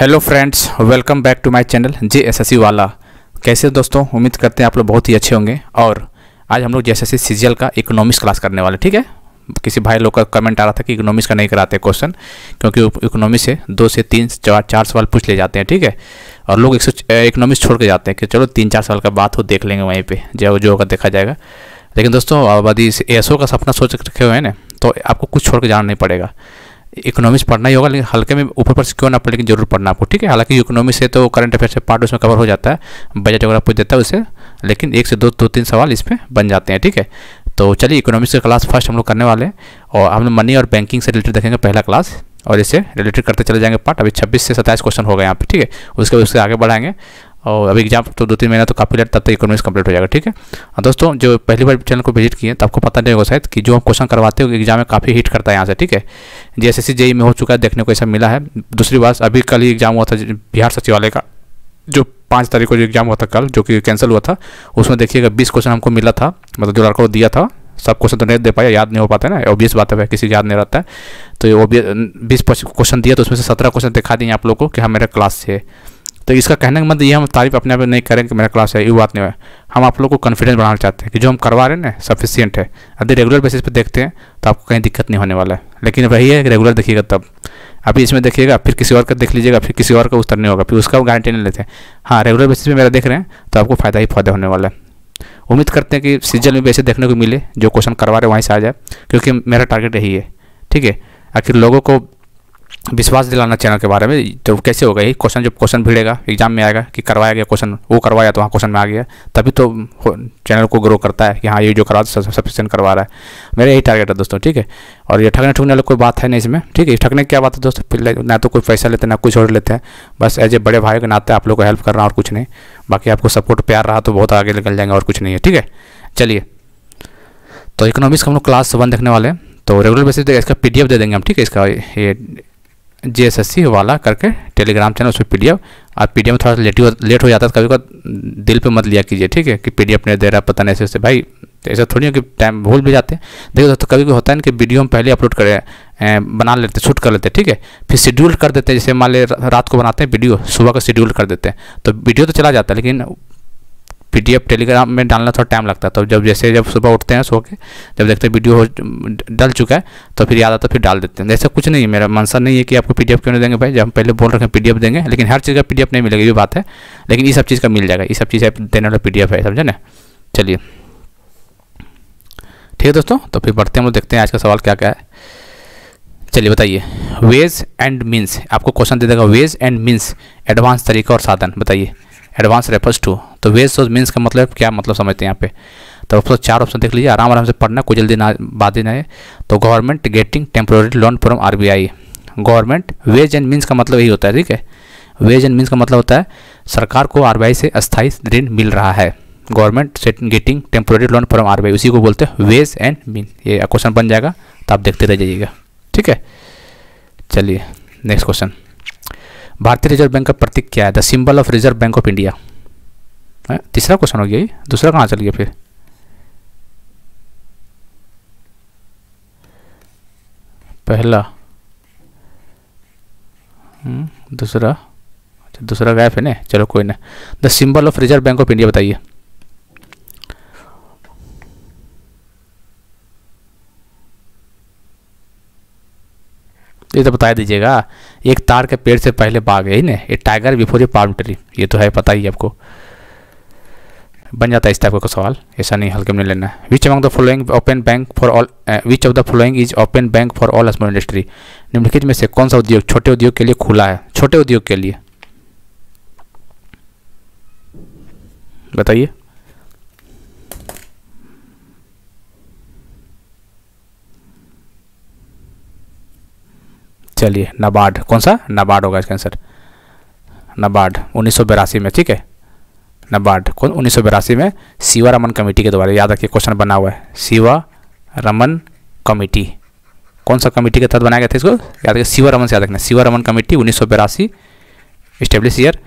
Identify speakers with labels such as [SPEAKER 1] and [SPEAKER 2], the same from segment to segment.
[SPEAKER 1] Hello friends welcome back to my channel J S S वाला कैसे दोस्तों उम्मीद करते हैं आप लोग बहुत ही अच्छे होंगे और आज हम लोग जे एस एस सी का इकोनॉमिक्स क्लास करने वाले ठीक है किसी भाई लोग का कमेंट आ रहा था कि इकोनॉमिक्स का नहीं कराते क्वेश्चन क्योंकि इकोनॉमिक्स से दो से तीन चार चार सवाल पूछ ले जाते हैं ठीक है और लोग एक सौ इकोनॉमिक्स छोड़ के जाते हैं कि चलो तीन चार साल का बात हो देख लेंगे वहीं पर जो जो होगा देखा जाएगा लेकिन दोस्तों अब यदि एस का सपना सोच रखे हुए हैं ना तो आपको कुछ छोड़ के जाना नहीं पड़ेगा इकोनॉमिक्स पढ़ना ही होगा लेकिन हल्के में ऊपर पर क्यों ना पढ़ लेकिन जरूर पढ़ना आपको ठीक है हालांकि इकोनॉमिक्स है तो करंट अफेयर से पार्ट उसमें कवर हो जाता है बजट वगैरह पूछ देता है उसे लेकिन एक से दो दो तीन सवाल इसमें बन जाते हैं ठीक है तो चलिए इकोनॉमिक्स का क्लास फर्स्ट हम लोग करने वाले हैं और हम लोग मनी और बैंकिंग से रिलेटेड देखेंगे पहला क्लास और इससे रिलेटेड करते चले जाएंगे पार्ट अभी 26 से 27 क्वेश्चन हो गए यहाँ पे ठीक है उसके बाद उसके आगे बढ़ाएंगे और अभी एग्जाम तो दो तीन महीना तो काफ़ी लेट तब तक इकोनॉमिक्स कंप्लीट हो जाएगा ठीक है दोस्तों जो पहली बार चैनल को विजिट किए तो आपको पता नहीं होगा शायद कि जो हम क्वेश्चन करवाते हो एग्जाम में काफ़ी हिट करता है यहाँ से ठीक है जैसे जेई e e में हो चुका है देखने को ऐसा मिला है दूसरी बात अभी कल ही एग्जाम हुआ था e बिहार सचिवालय का जो पाँच तारीख को जो एग्जाम हुआ था कल जो कि कैंसिल हुआ था उसमें देखिएगा बीस क्वेश्चन हमको मिला था मतलब जो लड़कों को दिया था सब क्वेश्चन तो नहीं दे पाया याद नहीं हो पाता है ना ऑब्वियस बात है किसी को याद नहीं रहता है तो वो बीस क्वेश्चन दिया तो उसमें से सत्रह क्वेश्चन दिखा दिए आप लोग को कि हाँ मेरा क्लास से तो इसका कहने का मतलब ये हम तारीफ अपने आप नहीं करें कि मेरा क्लास है ये बात नहीं है हम आप लोग को कॉन्फिडेंस बढ़ाना चाहते हैं कि जो हम करवा रहे हैं ना सफिशियंट है यदि रेगुलर बेसिस पर देखते हैं तो आपको कहीं दिक्कत नहीं होने वाला है लेकिन वही है रेगुलर देखिएगा तब अभी इसमें देखिएगा फिर किसी और का देख लीजिएगा फिर किसी और का उत्तर नहीं होगा फिर उसका गारंटी नहीं लेते हाँ रेगुलर बेसिस पर मेरा देख रहे हैं तो आपको फ़ायदा ही फायदा होने वाला है उम्मीद करते हैं कि सीजन में वैसे देखने को मिले जो क्वेश्चन करवा रहे वहीं से आ जाए क्योंकि मेरा टारगेट यही है ठीक है आखिर लोगों को विश्वास दिलाना चैनल के बारे में तो कैसे होगा यही क्वेश्चन जब क्वेश्चन भिड़ेगा एग्जाम में आएगा कि करवाया गया क्वेश्चन वो करवाया तो वहाँ क्वेश्चन में आ गया तभी तो चैनल को ग्रो करता है कि हाँ ये जो करवा सफिशियंट करवा रहा है मेरा यही टारगेट है दोस्तों ठीक है और ये ठगने ठुकने वाली कोई बात है नहीं इसमें ठीक है ठगने क्या बात है दोस्तों फिर ना तो कोई पैसा लेते हैं ना कुछ और लेते हैं बस एज ए बड़े भाई के नाते आप लोग को हेल्प कर रहा और कुछ नहीं बाकी आपको सपोर्ट प्यार रहा तो बहुत आगे निकल जाएंगे और कुछ नहीं है ठीक है चलिए तो इकोनॉमिक्स का हम लोग क्लास वन देखने वाले हैं तो रेगुलर बेसिस पी इसका एफ दे देंगे हम ठीक है इसका ये जे एस एस सी वाला करके टेलीग्राम चैनल उसमें पी डी एफ आप पी डी एफ में थोड़ा सा लेट हो लेट हो जाता है तो कभी कभी दिल पे मत लिया कीजिए ठीक है कि पी डी एफ नहीं दे रहा पता नहीं ऐसे ऐसे भाई ऐसा थोड़ी हो कि टाइम भूल भी जाते हैं देखो दोस्तों तो कभी कभी होता है ना कि वीडियो हम पहले अपलोड करें बना लेते शूट कर लेते हैं ठीक है फिर शेड्यूल कर देते हैं जैसे मान ले रात को बनाते हैं वीडियो सुबह का शेड्यूल कर देते हैं तो वीडियो तो चला जाता है लेकिन पीडीएफ टेलीग्राम में डालना थोड़ा टाइम लगता है तो जब जैसे जब सुबह उठते हैं सो के जब देखते हैं वीडियो डल चुका है तो फिर याद आता फिर डाल देते हैं जैसे कुछ नहीं है मेरा मनसा नहीं है कि आपको पी क्यों नहीं देंगे भाई जब हम पहले बोल रहे हैं पी देंगे लेकिन हर चीज़ का पी नहीं मिलेगा ये बात है लेकिन ये सब चीज़ का मिल जाएगा ये सब चीज़ देने वाला पी है समझे ना चलिए ठीक है दोस्तों तो फिर बढ़ते हम लोग देखते हैं आज का सवाल क्या क्या है चलिए बताइए वेज एंड मीन्स आपको क्वेश्चन दे देगा वेज एंड मीन्स एडवांस तरीका और साधन बताइए एडवांस रेफर्स टू तो वेज सोज मीन्स का मतलब क्या मतलब समझते हैं यहाँ पे तो ऑप्शन चार ऑप्शन देख लीजिए आराम आराम से पढ़ना कोई जल्दी ना बात ही नहीं है तो government getting temporary loan from R government ways and means का मतलब यही होता है ठीक है वेज एंड मीन्स का मतलब होता है सरकार को आर से अस्थायी ऋण मिल रहा है government getting temporary loan from R उसी को बोलते हैं वेज एंड मीन ये क्वेश्चन बन जाएगा तो आप देखते रह जाइएगा ठीक है चलिए नेक्स्ट क्वेश्चन भारतीय रिजर्व बैंक का प्रतीक क्या है the symbol of reserve bank of India है? तीसरा क्वेश्चन हो गया ये दूसरा कहाँ चल गया फिर पहला हम्म, दूसरा अच्छा दूसरा गैप है ना चलो कोई ना the symbol of reserve bank of India बताइए ये तो बता दीजिएगा एक तार के पेड़ से पहले बाग है ही ना ये टाइगर बिफोर ये पार्म ट्री ये तो है पता ही आपको बन जाता है इस टाइप का सवाल ऐसा नहीं हल्के में लेना है which among the following open bank for all which of the following is open bank for all small industry निम्नलिखित में से कौन सा उद्योग छोटे उद्योग के लिए खुला है छोटे उद्योग के लिए बताइए चलिए नबार्ड कौन सा नाबार्ड होगा इसका आंसर नबार्ड उन्नीस में ठीक है नबार्ड कौन उन्नीस में शिवा रमन कमेटी के द्वारा याद रखिए क्वेश्चन बना हुआ है शिवा रमन कमेटी कौन सा कमेटी के तहत बनाया गया था इसको याद रखिए शिवा रमन से याद रखना शिवा रमन कमेटी उन्नीस सौ बिरासी स्टेब्लिश ईयर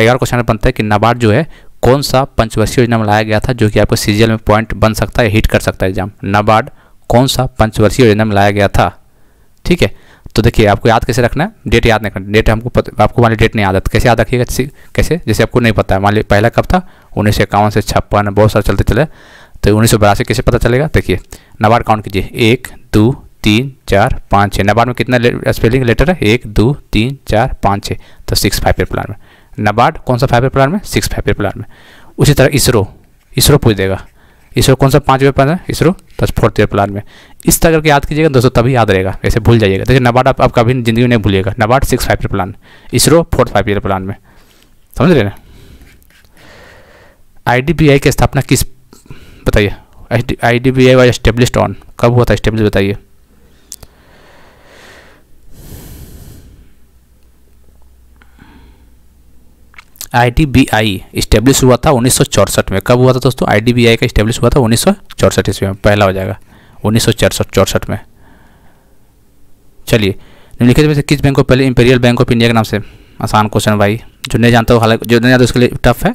[SPEAKER 1] अगर क्वेश्चन बनता है कि नाबार्ड जो है कौन सा पंचवर्षीय योजना में लाया गया था जो कि आपको सीजीएल में पॉइंट बन सकता है हिट कर सकता है एग्जाम नाबार्ड कौन सा पंचवर्षीय योजना में लाया गया था ठीक है तो देखिए आपको याद कैसे रखना है डेट याद नहीं करना डेट हमको आपको मान ली डेट नहीं याद तो कैसे याद रखिएगा कैसे जैसे आपको नहीं पता है मान ली पहला कब था उन्नीस सौ इक्यावन से छप्पन बहुत सारे चलते चले तो उन्नीस सौ बयासी कैसे पता चलेगा देखिए नबार्ड काउंट कीजिए एक दो तीन चार पाँच छः नबार्ड में कितना स्पेलिंग लेटर है एक दो तीन चार पाँच छः तो सिक्स फाइव ईयर प्लान में नबार्ड कौन सा फाइव ईयर प्लान में सिक्स फाइव ईयर प्लान में उसी तरह इसरो इसरो पूछ देगा इसरो कौन सा पाँचवें प्लान है इसरो दस तो फोर्थ ईयर प्लान में इस तरह करके याद कीजिएगा दोस्तों तभी याद रहेगा ऐसे भूल जाइएगा देखिए नबार्ड आप, आप कभी जिंदगी नहीं भूलिएगा NABARD six five year plan ISRO fourth five year plan में समझ रहे ना आई की स्थापना किस बताइए I D B I was on कब हुआ था इस्टेब्लिश बताइए आई इस्टेब्लिश हुआ था उन्नीस में कब हुआ था दोस्तों आई का इस्टेब्लिश हुआ था उन्नीस ईस्वी में पहला हो जाएगा उन्नीस में चलिए निम्नलिखित में से किस बैंक को पहले इंपेरियल बैंक ऑफ इंडिया के नाम से आसान क्वेश्चन भाई जो नहीं जानता हो हालांकि जो नहीं जानता उसके लिए टफ है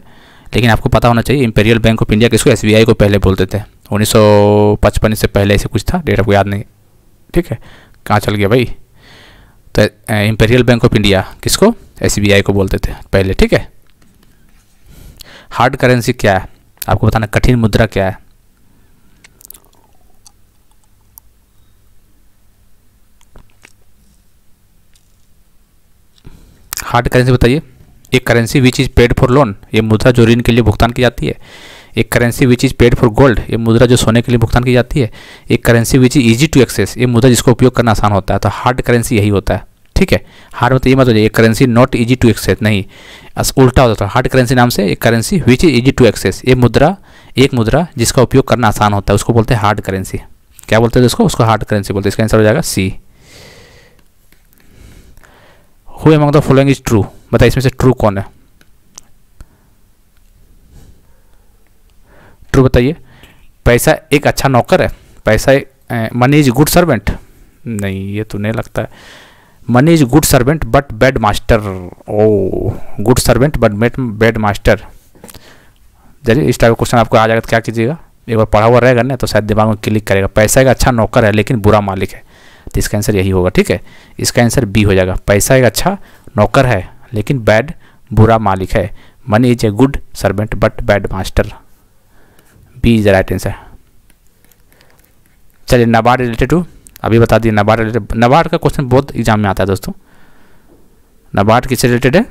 [SPEAKER 1] लेकिन आपको पता होना चाहिए इंपेरियल बैंक ऑफ इंडिया किसको एस को पहले बोलते थे उन्नीस से पहले ऐसे कुछ था डेट आपको याद नहीं ठीक है कहाँ चल गया भाई तो इंपेरियल बैंक ऑफ इंडिया किसको एस को बोलते थे पहले ठीक है हार्ड करेंसी क्या है आपको बताना कठिन मुद्रा क्या है हार्ड करेंसी बताइए एक currency which is paid for loan ये मुद्रा जो ऋण के लिए भुगतान की जाती है एक currency which is paid for gold ये मुद्रा जो सोने के लिए भुगतान की जाती है एक currency which is easy to access ये मुद्रा जिसको उपयोग करना आसान होता है तो हार्ड करेंसी यही होता है ठीक है हार्ड मतलब तो ये मत हो जाए currency not easy to access नहीं उल्टा होता था हार्ड करेंसी नाम से एक currency which is easy to access ये मुद्रा एक मुद्रा जिसका उपयोग करना आसान होता है उसको बोलते हैं हार्ड करेंसी क्या बोलते हैं उसको उसको हार्ड करेंसी बोलते हैं इसका आंसर हो जाएगा C who among the following is true बताइए इसमें से ट्रू कौन है ट्रू बताइए पैसा एक अच्छा नौकर है पैसा मनी इज गुड सर्वेंट नहीं ये तो नहीं लगता है money is good servant but bad master oh good servant but bad master चलिए इस टाइप का क्वेश्चन आपको आ जाएगा तो क्या कीजिएगा एक बार पढ़ा हुआ रहेगा ना तो शायद दिमाग में क्लिक करेगा पैसा एक अच्छा नौकर है लेकिन बुरा मालिक है तो इसका आंसर यही होगा ठीक है इसका आंसर बी हो जाएगा पैसा एक अच्छा नौकर है लेकिन बैड बुरा मालिक है money is a good servant but bad master B is the right answer चलिए नबार्ड रिलेटेड टू अभी बता दिए नबार्ड रिलेटेड नबार्ड का क्वेश्चन बहुत एग्जाम में आता है दोस्तों नबार्ड किससे रिलेटेड है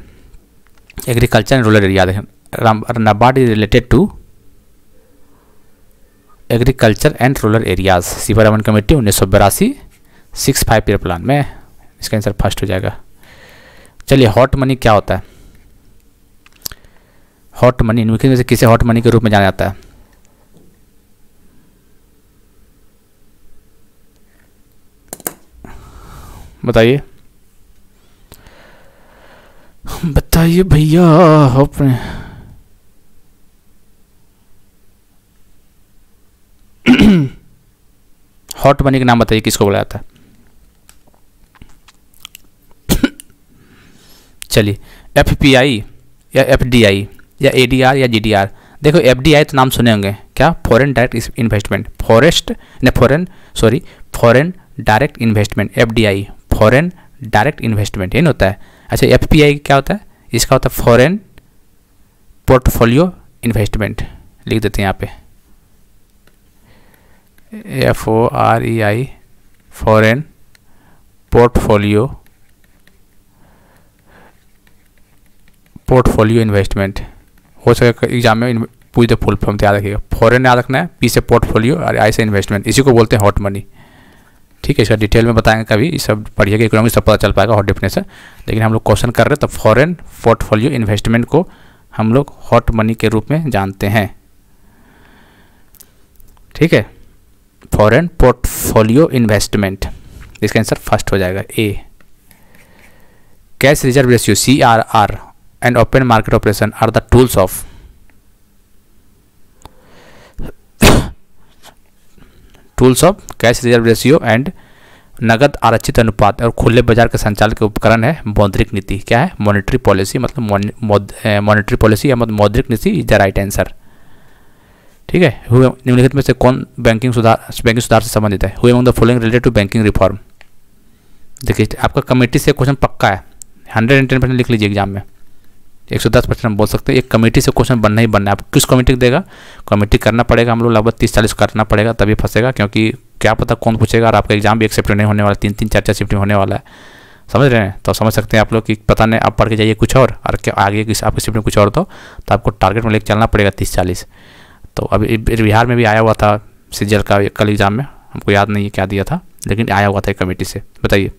[SPEAKER 1] एग्रीकल्चर एंड रूरल एरिया देखें NABARD is related to agriculture and rural areas Raman committee उन्नीस सौ बिरासी सिक्स फाइव ईयर प्लान में इसका आंसर फर्स्ट हो जाएगा चलिए हॉट मनी क्या होता है हॉट मनी इनमें से किसे हॉट मनी के रूप में जाना जाता है बताइए बताइए भैया अपने हॉट मनी का नाम बताइए किसको बोला जाता है चलिए एफ पी आई या एफ डी आई या ए डी आर या जी डी आर देखो एफ डी आई तो नाम सुने होंगे क्या फॉरेन डायरेक्ट इन्वेस्टमेंट फॉरेस्ट ने foreign sorry foreign direct investment F D I foreign direct investment ये होता है अच्छा एफ क्या होता है इसका होता है फॉरेन पोर्टफोलियो इन्वेस्टमेंट लिख देते हैं यहाँ पे F O R E I foreign portfolio portfolio investment हो सके एग्जाम में पूछ दे फुल फॉर्म याद रखिएगा फॉरेन याद रखना है पी से पोर्टफोलियो और आई से इन्वेस्टमेंट इसी को बोलते हैं हॉट मनी ठीक है इसका डिटेल में बताएंगे कभी सब पढ़िएगा इकोनॉमिक सब पता चल पाएगा हॉट डिफिनेशन लेकिन हम लोग क्वेश्चन कर रहे हैं तो फॉरेन पोर्टफोलियो इन्वेस्टमेंट को हम लोग हॉट मनी के रूप में जानते हैं ठीक है फॉरेन पोर्टफोलियो इन्वेस्टमेंट इसका आंसर फर्स्ट हो जाएगा A cash reserve ratio C R R and open market operation are the tools of tools of cash reserve ratio and नगद आरक्षित अनुपात और खुले बाजार के संचालन के उपकरण है मौद्रिक नीति क्या है मॉनेटरी पॉलिसी मतलब मॉनेटरी पॉलिसी या मतलब मौद्रिक नीति इज द राइट आंसर ठीक है हुए निम्नलिखित में से कौन बैंकिंग सुधार बैंकिंग सुधार से संबंधित है हुए the following related to banking reform देखिए आपका कमेटी से क्वेश्चन पक्का है हंड्रेड एंड टेन परसेंट लिख लीजिए एग्जाम में एक सौ दस परसेंट हम बोल सकते हैं एक कमेटी से क्वेश्चन बनना ही बनना है आप किस कमेटी को देगा कमेटी करना पड़ेगा हम लोग लगभग तीस चालीस करना पड़ेगा तभी फंसेगा क्योंकि क्या पता कौन पूछेगा और आपका एग्जाम भी एक्सेप्ट नहीं होने वाला तीन तीन चार चार शिफ्ट होने वाला है समझ रहे हैं तो समझ सकते हैं आप लोग कि पता नहीं आप पढ़ के जाइए कुछ और और क्या आगे किस आपके शिफ्ट में कुछ और तो, तो आपको टारगेट में लेकर चलना पड़ेगा तीस चालीस तो अभी बिहार में भी आया हुआ था सीजल का कल एग्ज़ाम में हमको याद नहीं है क्या दिया था लेकिन आया हुआ था एक कमेटी से बताइए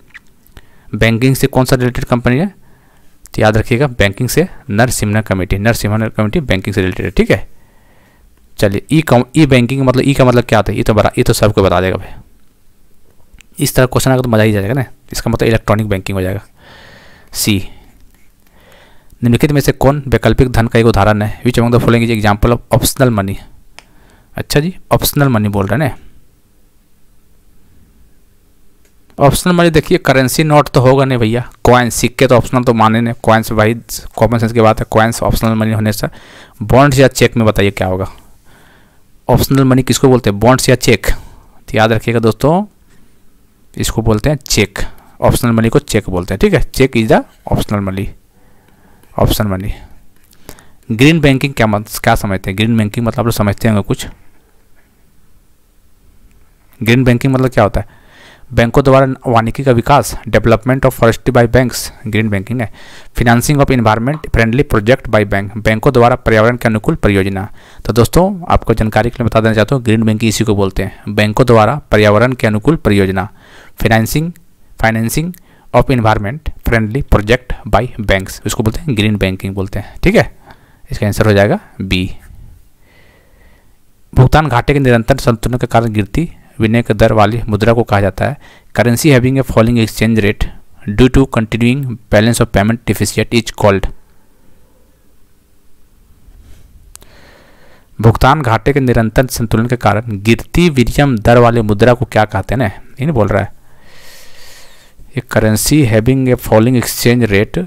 [SPEAKER 1] बैंकिंग से कौन सा रिलेटेड कंपनी है तो याद रखिएगा बैंकिंग से Narasimha committee Narasimha committee banking से रिलेटेड ठीक है चलिए ई कॉम ई बैंकिंग मतलब ई e का मतलब क्या होता है ये तो बड़ा ये तो सबको बता देगा भाई इस तरह क्वेश्चन आगे तो मज़ा ही जाएगा ना इसका मतलब इलेक्ट्रॉनिक बैंकिंग हो जाएगा सी निम्नलिखित में से कौन वैकल्पिक धन का एक उदाहरण है which among the following is example of optional money अच्छा जी ऑप्शनल मनी बोल रहे हैं ना ऑप्शनल में देखिए करेंसी नोट तो होगा नहीं भैया क्वाइंस सिक्के तो ऑप्शनल तो माने नहीं क्वाइंस भाई कॉमन सेंस की बात है क्वाइंस ऑप्शनल मनी होने से बॉन्ड्स या चेक में बताइए क्या होगा ऑप्शनल मनी किसको बोलते हैं बॉन्ड्स या चेक तो याद रखिएगा दोस्तों इसको बोलते हैं चेक ऑप्शनल मनी को चेक बोलते हैं ठीक है check is the optional money option money green banking क्या मत, क्या समझते हैं ग्रीन बैंकिंग मतलब आप तो लोग समझते होंगे कुछ ग्रीन बैंकिंग मतलब क्या होता है बैंकों द्वारा वानिकी का विकास development of forestry by banks green banking है financing of environment friendly project by bank बैंकों द्वारा पर्यावरण के अनुकूल परियोजना तो दोस्तों आपको जानकारी के लिए बता देना चाहता हूँ ग्रीन बैंकिंग इसी को बोलते हैं बैंकों द्वारा पर्यावरण के अनुकूल परियोजना financing financing of environment friendly project by banks उसको बोलते हैं ग्रीन बैंकिंग बोलते हैं ठीक है इसका आंसर हो जाएगा बी भुगतान घाटे के निरंतर संतुलन के कारण गिरती विनय के दर वाली मुद्रा को कहा जाता है currency having a falling exchange rate due to continuing balance of payment deficit is called भुगतान घाटे के निरंतर संतुलन के कारण गिरती विनियम दर वाले मुद्रा को क्या कहते हैं ना इन्हें बोल रहा है a currency having a falling exchange rate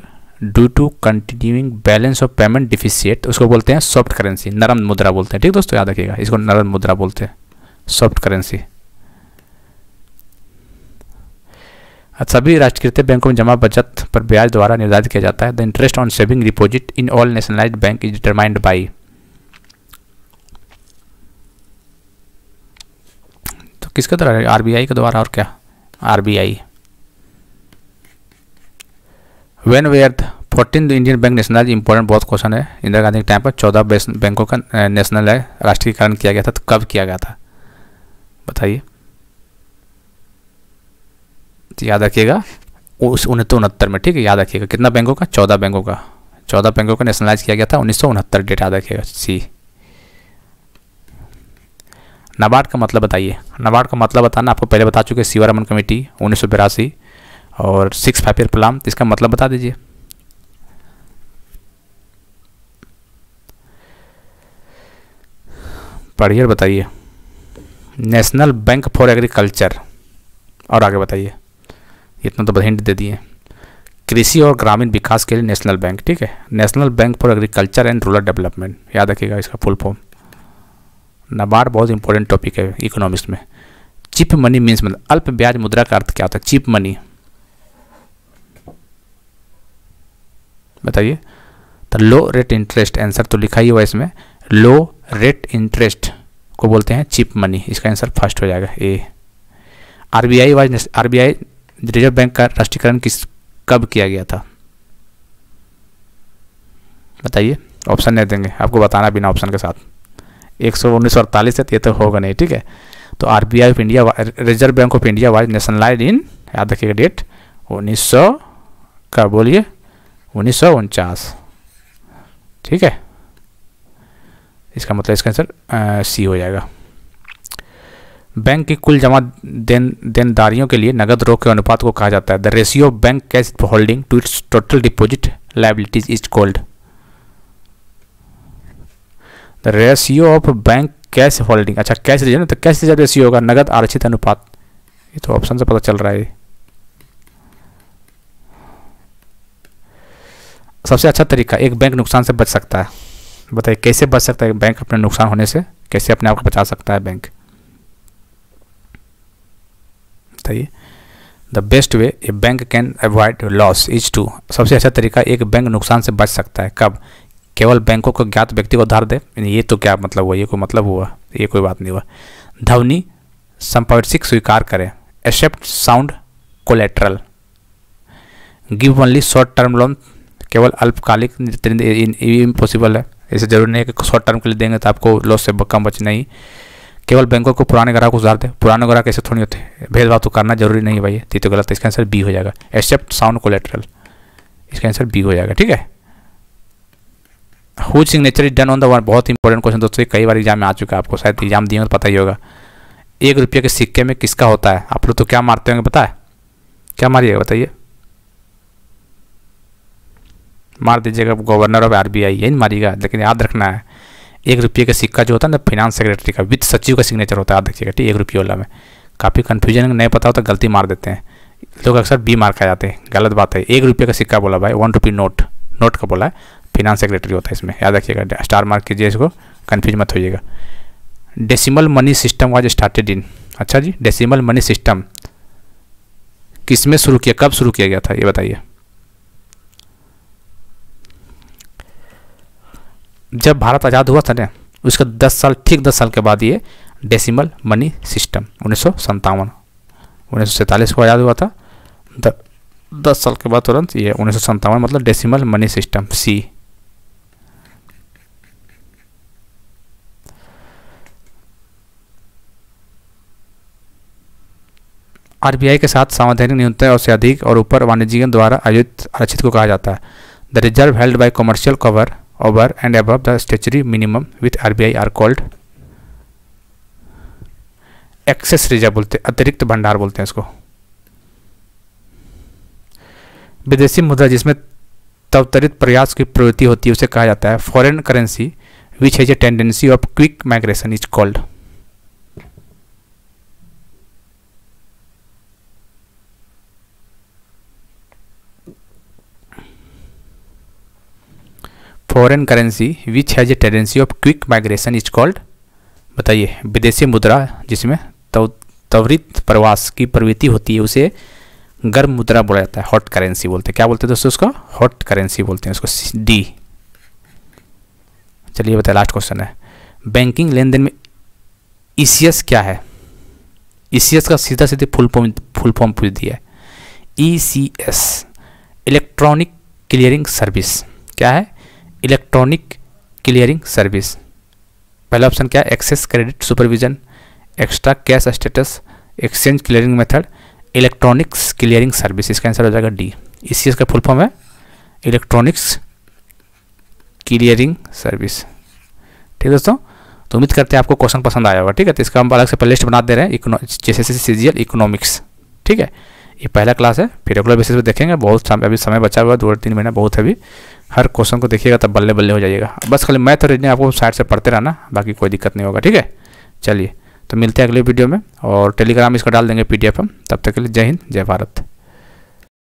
[SPEAKER 1] due to continuing balance of payment deficit उसको बोलते हैं सॉफ्ट करेंसी नरम मुद्रा बोलते हैं ठीक दोस्तों याद रखिएगा इसको नरम मुद्रा बोलते हैं सॉफ्ट करेंसी सभी राष्ट्रकृत बैंकों में जमा बचत पर ब्याज द्वारा निर्धारित किया जाता है the interest on saving deposit in all nationalise bank is determined by तो किसके द्वारा आरबीआई के द्वारा और क्या RBI when were fourteen Indian bank national important बहुत क्वेश्चन है इंदिरा गांधी के टाइम पर चौदह बैंकों का नेशनल राष्ट्रीयकरण किया गया था तो कब किया गया था बताइए याद रखिएगा उस उनहत्तर में ठीक है याद रखिएगा कितना बैंकों का चौदह बैंकों का चौदह बैंकों का नेशनलाइज किया गया था उन्नीस डेट याद रखिएगा सी नबार्ड का मतलब बताइए नबार्ड का मतलब बताना आपको पहले बता चुके सीवा रमन कमेटी उन्नीस और सिक्स फाइव ईयर प्लान इसका मतलब बता दीजिए पढ़िए बताइए नेशनल बैंक फॉर एग्रीकल्चर और आगे बताइए इतना तो हिंट दे दिए कृषि और ग्रामीण विकास के लिए नेशनल बैंक ठीक है national bank for agriculture and rural development याद रखिएगा इसका फुल फॉर्म नबार्ड बहुत इंपॉर्टेंट टॉपिक है इकोनॉमिक्स में चिप मनी मीन्स मतलब अल्प ब्याज मुद्रा का अर्थ क्या होता है चिप मनी बताइए तो लो रेट इंटरेस्ट आंसर तो लिखा ही हुआ इसमें लो रेट इंटरेस्ट को बोलते हैं चिप मनी इसका आंसर फर्स्ट हो जाएगा A R B I was R B I reserve bank का राष्ट्रीयकरण किस कब किया गया था बताइए ऑप्शन नहीं देंगे आपको बताना बिना ऑप्शन के साथ एक सौ उन्नीस सौ अड़तालीस तो ये तो होगा नहीं ठीक है तो R B I of India reserve bank of India was nationalise in याद रखिएगा डेट उन्नीस सौ का बोलिए उन्नीस सौ उनचास ठीक है इसका मतलब इसका आंसर सी हो जाएगा बैंक की कुल जमा देन देनदारियों के लिए नगद रोक के अनुपात को कहा जाता है the ratio of bank cash holding to its total deposit liabilities is called the ratio of bank cash holding अच्छा कैश रिजर्व तो कैश रिजर्व रेशियो होगा नगद आरक्षित अनुपात ये तो ऑप्शन से पता चल रहा है सबसे अच्छा तरीका एक बैंक नुकसान से बच सकता है बताइए कैसे बच सकता है बैंक अपने नुकसान होने से कैसे अपने आप को बचा सकता है बैंक बताइए the best way a bank can avoid loss is to सबसे अच्छा तरीका एक बैंक नुकसान से बच सकता है कब केवल बैंकों को ज्ञात व्यक्ति को उधार दे ये तो क्या मतलब हुआ ये कोई मतलब हुआ ये कोई बात नहीं हुआ धवनी संपार्शिक स्वीकार करें accept sound collateral give only short term loan केवल अल्पकालिक इम्पॉसिबल है ऐसे जरूरी नहीं है कि शॉर्ट टर्म के लिए देंगे तो आपको लॉस से कम बचना ही केवल बैंकों को पुराने ग्राहक उधार दे पुराने ग्राहक ऐसे थोड़ी होते भेदभाव तो करना जरूरी नहीं भाई ये तो गलत इसका आंसर बी हो जाएगा एक्सेप्ट साउंड कोलेट्रल इसका आंसर बी हो जाएगा ठीक है who signature is done on the one बहुत इंपॉर्टेंट क्वेश्चन दोस्तों कई बार एग्जाम में आ चुका है आपको शायद एग्जाम दिए तो पता ही होगा एक रुपये के सिक्के में किसका होता है आप लोग तो क्या मारते होंगे बताए क्या मारिएगा बताइए मार दीजिएगा गवर्नर ऑफ आई यही मारिएगा लेकिन याद रखना है एक रुपये का सिक्का जो होता है ना फिनांस सेक्रेटरी का वित्त सचिव का सिग्नेचर होता है याद रखिएगा ठीक एक रुपये वाला में काफ़ी कन्फ्यूजन नहीं पता होता गलती मार देते हैं लोग अक्सर बी मार्क आ जाते हैं गलत बात है एक रुपये का सिक्का बोला भाई वन रुपये नोट नोट का बोला है फिनांस सेक्रेटरी होता है इसमें याद रखिएगा स्टार मार्क कीजिए इसको कन्फ्यूज मत होइएगा decimal money system was started in अच्छा जी डेसिमल मनी सिस्टम किस में शुरू किया कब शुरू किया गया था ये बताइए जब भारत आज़ाद हुआ था ना उसके दस साल ठीक दस साल के बाद ये डेसिमल मनी सिस्टम उन्नीस सौ सत्तावन उन्नीस सौ को आज़ाद हुआ था द, मतलब दस साल के बाद तुरंत ये उन्नीस सौ मतलब decimal money system C RBI के साथ सांवैधानिक न्यूनतम और से अधिक और ऊपर वाणिज्यिक द्वारा आयोजित आरक्षित को कहा जाता है the reserve held by commercial cover over and above the statutory minimum with RBI are called excess reserve बोलते हैं अतिरिक्त भंडार बोलते हैं इसको विदेशी मुद्रा जिसमें तवतरित प्रयास की प्रवृत्ति होती है उसे कहा जाता है foreign currency which has a tendency of quick migration is called foreign currency which has a tendency of quick migration is called बताइए विदेशी मुद्रा जिसमें त्वरित प्रवास की प्रवृत्ति होती है उसे गर्म मुद्रा बोला जाता है हॉट करेंसी बोलते हैं क्या बोलते हैं दोस्तों उसको हॉट करेंसी बोलते हैं उसको डी चलिए बताए लास्ट क्वेश्चन है बैंकिंग लेन देन में ई e क्या है ई e का सीधा सीधे फुल फॉर्म फुल फॉर्म पूछ दिया C S electronic clearing service क्या है इलेक्ट्रॉनिक क्लियरिंग सर्विस पहला ऑप्शन क्या है excess credit supervision extra cash status exchange clearing method electronics clearing service इसका आंसर हो जाएगा डी इसी इसका फुल फॉर्म है इलेक्ट्रॉनिक्स क्लियरिंग सर्विस ठीक है दोस्तों तो उम्मीद करते हैं आपको क्वेश्चन पसंद आया होगा ठीक है तो इसका हम अलग से प्ले लिस्ट बना दे रहे हैं जैसे सी जी इकोनॉमिक्स ठीक है ये पहला क्लास है फिर रेगुलर बेसिस पे देखेंगे बहुत समय अभी समय बचा हुआ दो तीन महीना बहुत है अभी हर क्वेश्चन को देखिएगा तब बल्ले बल्ले हो जाइएगा बस खाली मैथ और तो रीजनिंग आपको साइड से पढ़ते रहना बाकी कोई दिक्कत नहीं होगा ठीक है चलिए तो मिलते हैं अगले वीडियो में और टेलीग्राम इसका डाल देंगे पी हम तब तक के लिए जय हिंद जय भारत